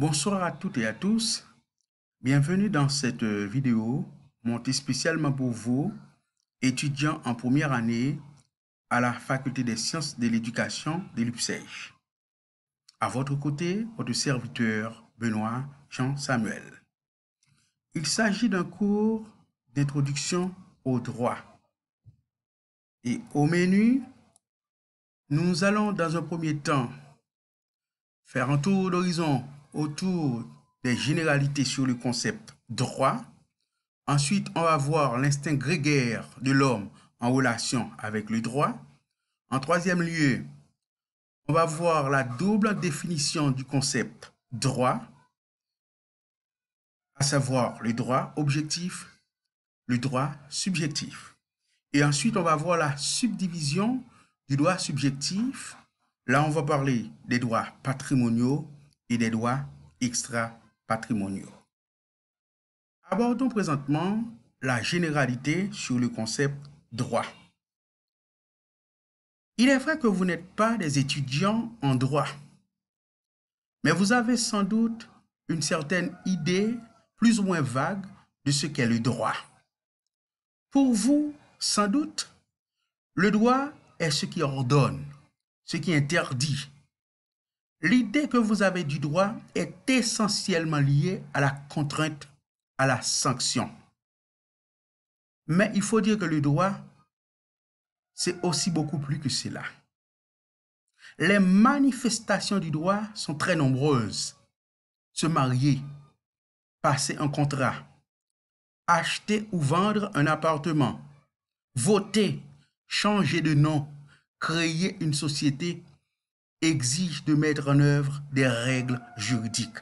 Bonsoir à toutes et à tous. Bienvenue dans cette vidéo montée spécialement pour vous, étudiants en première année à la Faculté des sciences de l'éducation de l'UPSEJ. À votre côté, votre serviteur Benoît Jean Samuel. Il s'agit d'un cours d'introduction au droit. Et au menu, nous allons dans un premier temps faire un tour d'horizon autour des généralités sur le concept droit. Ensuite, on va voir l'instinct grégaire de l'homme en relation avec le droit. En troisième lieu, on va voir la double définition du concept droit, à savoir le droit objectif, le droit subjectif. Et ensuite, on va voir la subdivision du droit subjectif. Là, on va parler des droits patrimoniaux, et des droits extra-patrimoniaux. Abordons présentement la généralité sur le concept droit. Il est vrai que vous n'êtes pas des étudiants en droit, mais vous avez sans doute une certaine idée plus ou moins vague de ce qu'est le droit. Pour vous, sans doute, le droit est ce qui ordonne, ce qui interdit, L'idée que vous avez du droit est essentiellement liée à la contrainte, à la sanction. Mais il faut dire que le droit, c'est aussi beaucoup plus que cela. Les manifestations du droit sont très nombreuses. Se marier, passer un contrat, acheter ou vendre un appartement, voter, changer de nom, créer une société, exige de mettre en œuvre des règles juridiques.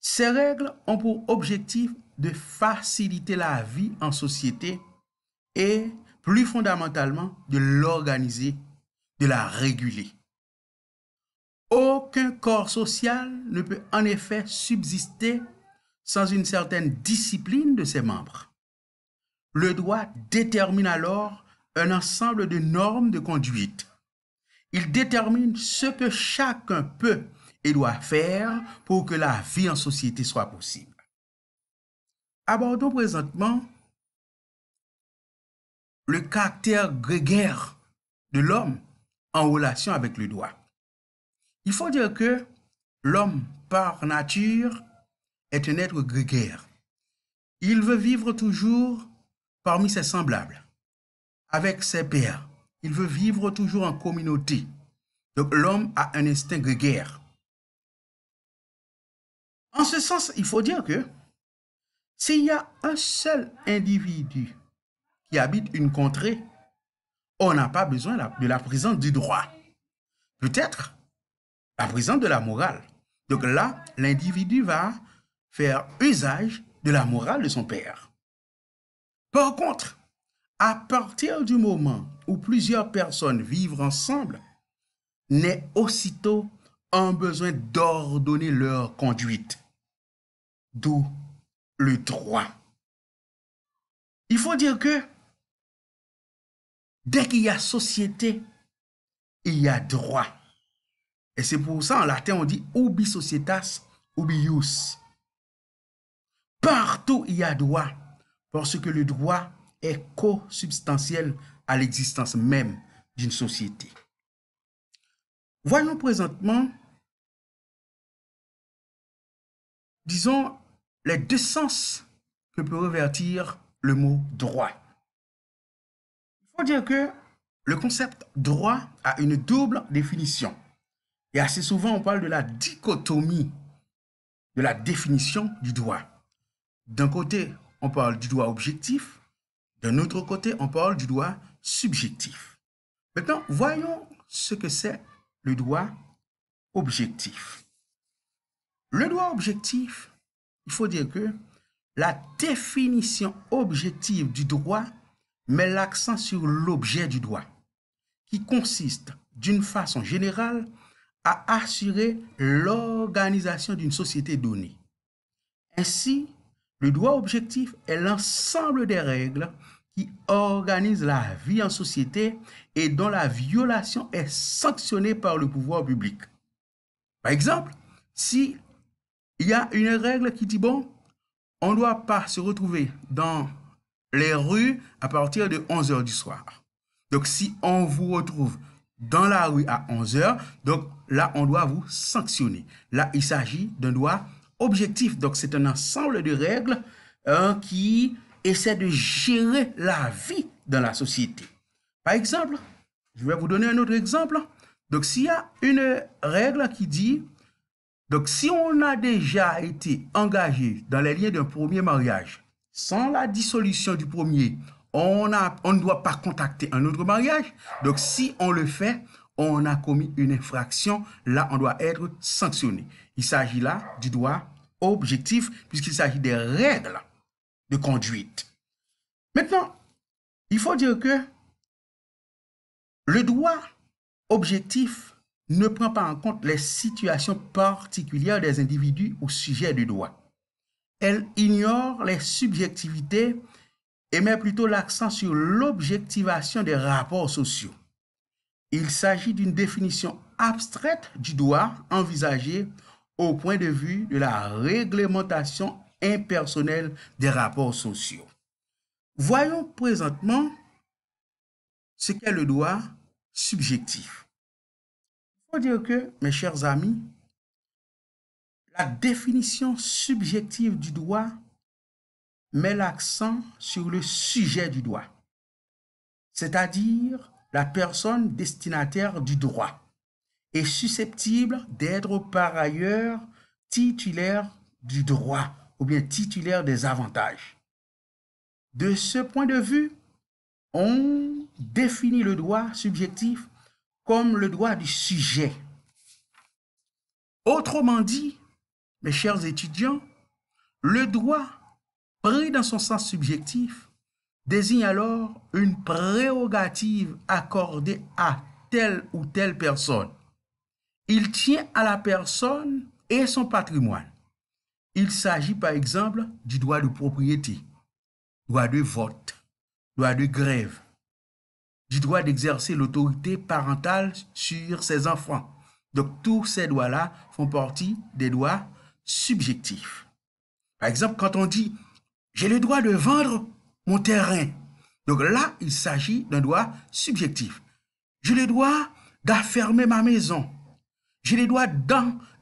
Ces règles ont pour objectif de faciliter la vie en société et, plus fondamentalement, de l'organiser, de la réguler. Aucun corps social ne peut en effet subsister sans une certaine discipline de ses membres. Le droit détermine alors un ensemble de normes de conduite il détermine ce que chacun peut et doit faire pour que la vie en société soit possible. Abordons présentement le caractère grégaire de l'homme en relation avec le droit. Il faut dire que l'homme, par nature, est un être grégaire. Il veut vivre toujours parmi ses semblables, avec ses pères. Il veut vivre toujours en communauté. Donc l'homme a un instinct de guerre. En ce sens, il faut dire que s'il y a un seul individu qui habite une contrée, on n'a pas besoin de la présence du droit. Peut-être la présence de la morale. Donc là, l'individu va faire usage de la morale de son père. Par contre, à partir du moment où plusieurs personnes vivent ensemble, n'est aussitôt un besoin d'ordonner leur conduite, d'où le droit. Il faut dire que dès qu'il y a société, il y a droit. Et c'est pour ça, en latin, on dit ubi societas, ubius. Partout, il y a droit, parce que le droit est co-substantielle à l'existence même d'une société. Voyons présentement, disons, les deux sens que peut revertir le mot droit. Il faut dire que le concept droit a une double définition. Et assez souvent, on parle de la dichotomie de la définition du droit. D'un côté, on parle du droit objectif d'un autre côté, on parle du droit subjectif. Maintenant, voyons ce que c'est le droit objectif. Le droit objectif, il faut dire que la définition objective du droit met l'accent sur l'objet du droit, qui consiste d'une façon générale à assurer l'organisation d'une société donnée. Ainsi, le droit objectif est l'ensemble des règles qui organisent la vie en société et dont la violation est sanctionnée par le pouvoir public. Par exemple, si il y a une règle qui dit, bon, on ne doit pas se retrouver dans les rues à partir de 11 heures du soir. Donc, si on vous retrouve dans la rue à 11 heures, donc là, on doit vous sanctionner. Là, il s'agit d'un droit objectif. Donc, c'est un ensemble de règles hein, qui essaie de gérer la vie dans la société. Par exemple, je vais vous donner un autre exemple. Donc, s'il y a une règle qui dit, donc si on a déjà été engagé dans les liens d'un premier mariage, sans la dissolution du premier, on, on ne doit pas contacter un autre mariage. Donc, si on le fait, on a commis une infraction. Là, on doit être sanctionné. Il s'agit là du droit objectif puisqu'il s'agit des règles de conduite. Maintenant, il faut dire que le droit objectif ne prend pas en compte les situations particulières des individus au sujet du droit. Elle ignore les subjectivités et met plutôt l'accent sur l'objectivation des rapports sociaux. Il s'agit d'une définition abstraite du droit envisagée au point de vue de la réglementation impersonnelle des rapports sociaux. Voyons présentement ce qu'est le droit subjectif. Il faut dire que, mes chers amis, la définition subjective du droit met l'accent sur le sujet du droit, c'est-à-dire la personne destinataire du droit est susceptible d'être par ailleurs titulaire du droit ou bien titulaire des avantages. De ce point de vue, on définit le droit subjectif comme le droit du sujet. Autrement dit, mes chers étudiants, le droit pris dans son sens subjectif désigne alors une prérogative accordée à telle ou telle personne. Il tient à la personne et son patrimoine. Il s'agit par exemple du droit de propriété, droit de vote, droit de grève, du droit d'exercer l'autorité parentale sur ses enfants. Donc tous ces droits-là font partie des droits subjectifs. Par exemple, quand on dit j'ai le droit de vendre mon terrain, donc là, il s'agit d'un droit subjectif. J'ai le droit d'affermer ma maison. J'ai les droits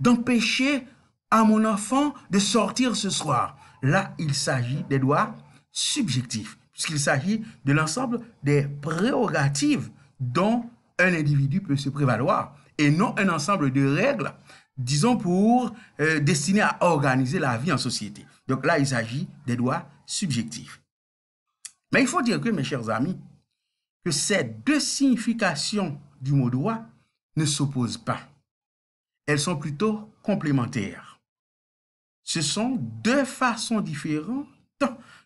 d'empêcher à mon enfant de sortir ce soir. Là, il s'agit des droits subjectifs, puisqu'il s'agit de l'ensemble des prérogatives dont un individu peut se prévaloir, et non un ensemble de règles, disons, pour destiner euh, destinées à organiser la vie en société. Donc là, il s'agit des droits subjectifs. Mais il faut dire que, mes chers amis, que ces deux significations du mot droit ne s'opposent pas elles sont plutôt complémentaires. Ce sont deux façons différentes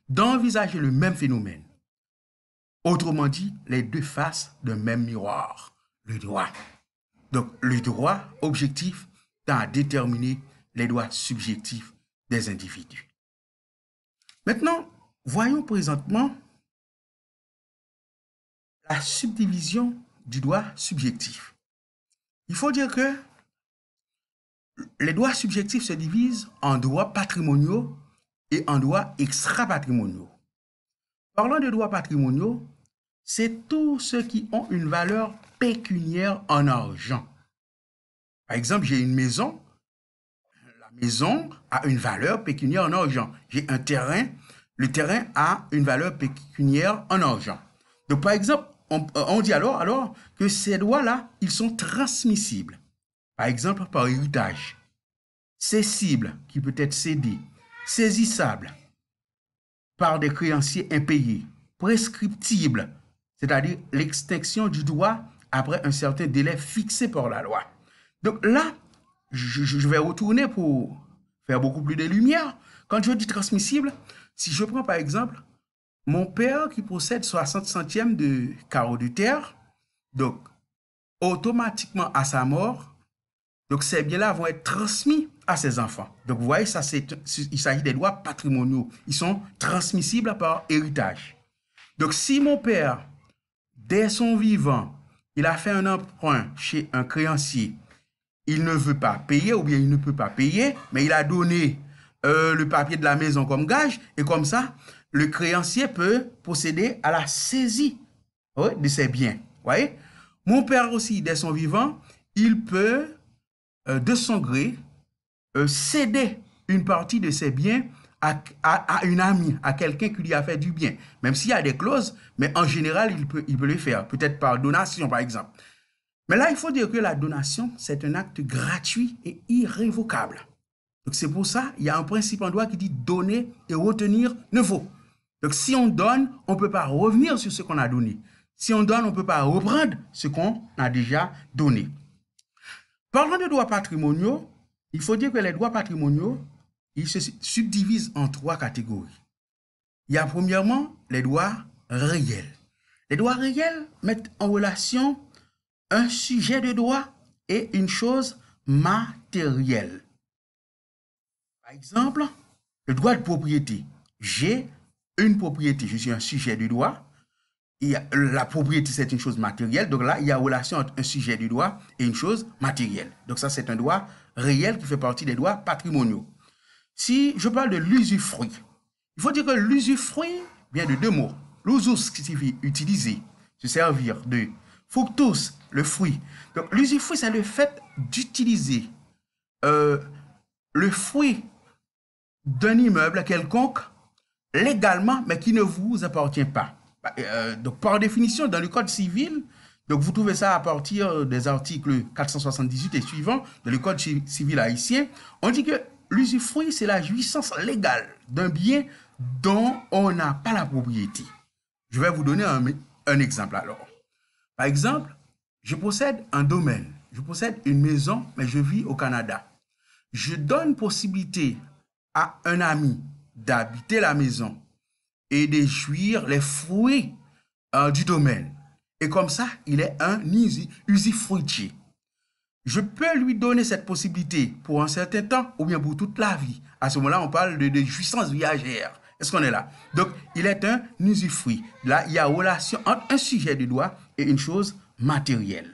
d'envisager le même phénomène. Autrement dit, les deux faces d'un même miroir, le droit. Donc le droit objectif tend à déterminer les droits subjectifs des individus. Maintenant, voyons présentement la subdivision du droit subjectif. Il faut dire que les droits subjectifs se divisent en droits patrimoniaux et en droits extra-patrimoniaux. Parlant de droits patrimoniaux, c'est tous ceux qui ont une valeur pécuniaire en argent. Par exemple, j'ai une maison. La maison a une valeur pécuniaire en argent. J'ai un terrain. Le terrain a une valeur pécuniaire en argent. Donc, par exemple, on, euh, dit alors, alors que ces droits-là, ils sont transmissibles par exemple par héritage, cessible qui peut être cédé, saisissable par des créanciers impayés, prescriptible, c'est-à-dire l'extinction du droit après un certain délai fixé par la loi. Donc là, je vais retourner pour faire beaucoup plus de lumière. Quand je dis transmissible, si je prends par exemple mon père qui possède 60 centièmes de carreau de terre, donc automatiquement à sa mort, donc ces biens-là vont être transmis à ses enfants. Donc vous voyez, ça, il s'agit des droits patrimoniaux. Ils sont transmissibles par héritage. Donc si mon père, dès son vivant, il a fait un emprunt chez un créancier, il ne veut pas payer ou bien il ne peut pas payer, mais il a donné euh, le papier de la maison comme gage et comme ça, le créancier peut procéder à la saisie de ses biens. vous Voyez? Mon père aussi, dès son vivant, il peut euh, de son gré, euh, céder une partie de ses biens à, à, une amie, à quelqu'un qui lui a fait du bien. Même s'il y a des clauses, mais en général, il peut, il peut le faire, peut-être par donation, par exemple. Mais là, il faut dire que la donation, c'est un acte gratuit et irrévocable. Donc c'est pour ça, il y a un principe en droit qui dit donner et retenir ne vaut. Donc si on donne, on ne peut pas revenir sur ce qu'on a donné. Si on donne, on ne peut pas reprendre ce qu'on a déjà donné. Parlant de droits patrimoniaux, il faut dire que les droits patrimoniaux, ils se subdivisent en trois catégories. Il y a premièrement les droits réels. Les droits réels mettent en relation un sujet de droit et une chose matérielle. Par exemple, le droit de propriété. J'ai une propriété, je suis un sujet de droit la propriété, c'est une chose matérielle. Donc là, il y a relation entre un sujet du droit et une chose matérielle. Donc ça, c'est un droit réel qui fait partie des droits patrimoniaux. Si je parle de l'usufruit, il faut dire que l'usufruit vient de deux mots. L'usus qui signifie utiliser, se servir de. Fructus, le fruit. Donc l'usufruit, c'est le fait d'utiliser euh, le fruit d'un immeuble quelconque légalement, mais qui ne vous appartient pas. Bah, euh, donc, par définition, dans le Code civil, donc vous trouvez ça à partir des articles 478 et suivants de le Code civil haïtien, on dit que l'usufruit, c'est la jouissance légale d'un bien dont on n'a pas la propriété. Je vais vous donner un, un exemple alors. Par exemple, je possède un domaine, je possède une maison, mais je vis au Canada. Je donne possibilité à un ami d'habiter la maison et de jouir les fruits euh, du domaine. Et comme ça, il est un usufruitier. Je peux lui donner cette possibilité pour un certain temps ou bien pour toute la vie. À ce moment-là, on parle de, de jouissance viagère. Est-ce qu'on est là? Donc, il est un usufruit. Là, il y a relation entre un sujet de droit et une chose matérielle.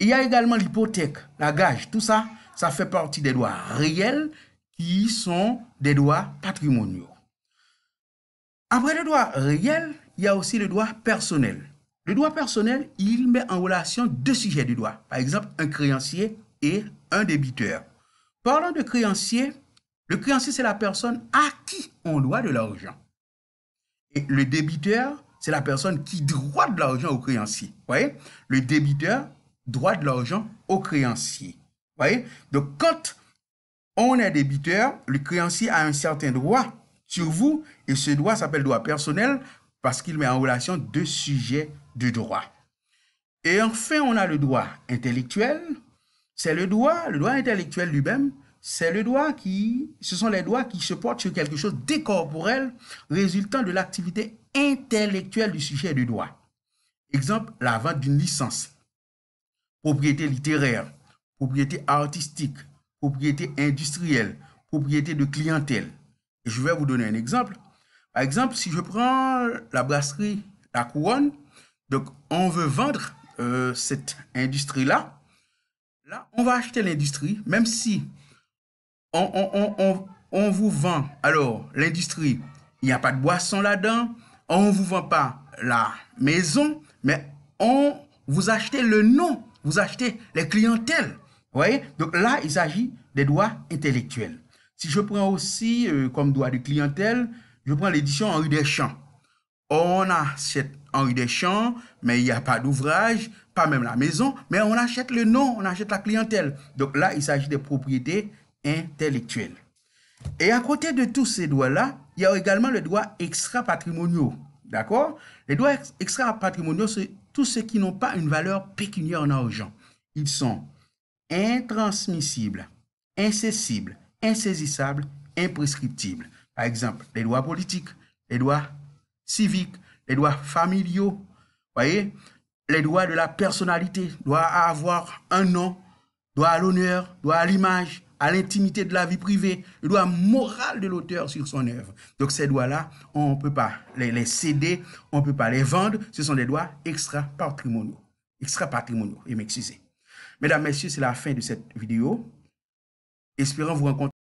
Il y a également l'hypothèque, la gage, tout ça, ça fait partie des droits réels qui sont des droits patrimoniaux. Après le droit réel, il y a aussi le droit personnel. Le droit personnel, il met en relation deux sujets du droit, par exemple un créancier et un débiteur. Parlons de créancier, le créancier, c'est la personne à qui on doit de l'argent. Et le débiteur, c'est la personne qui droit de l'argent au créancier. voyez Le débiteur droit de l'argent au créancier. voyez Donc, quand on est débiteur, le créancier a un certain droit sur vous et ce droit s'appelle droit personnel parce qu'il met en relation deux sujets de droit. Et enfin, on a le droit intellectuel. C'est le droit, le droit intellectuel lui-même, c'est le droit qui, ce sont les droits qui se portent sur quelque chose décorporel résultant de l'activité intellectuelle du sujet de droit. Exemple, la vente d'une licence, propriété littéraire, propriété artistique, propriété industrielle, propriété de clientèle, je vais vous donner un exemple. Par exemple, si je prends la brasserie La Couronne, donc on veut vendre euh, cette industrie-là. Là, on va acheter l'industrie, même si on, vous vend. Alors, l'industrie, il n'y a pas de boisson là-dedans. On ne vous vend pas la maison, mais on vous achetez le nom, vous achetez les clientèles. Vous voyez Donc là, il s'agit des droits intellectuels. Si je prends aussi euh, comme droit de clientèle, je prends l'édition Henri Deschamps. On achète Henri Deschamps, mais il n'y a pas d'ouvrage, pas même la maison, mais on achète le nom, on achète la clientèle. Donc là, il s'agit des propriétés intellectuelles. Et à côté de tous ces droits-là, il y a également les droits extra-patrimoniaux. D'accord Les droits extra-patrimoniaux, c'est tous ceux qui n'ont pas une valeur pécuniaire en argent. Ils sont intransmissibles, incessibles, insaisissables, imprescriptibles. Par exemple, les droits politiques, les droits civiques, les droits familiaux, voyez, les droits de la personnalité, à avoir un nom, droit à l'honneur, droit à l'image, à l'intimité de la vie privée, le droit moral de l'auteur sur son œuvre. Donc ces droits-là, on ne peut pas les, céder, on ne peut pas les vendre, ce sont des droits extra-patrimoniaux. Extra-patrimoniaux, et m'excuser. Mesdames, Messieurs, c'est la fin de cette vidéo espérant vous rencontrer.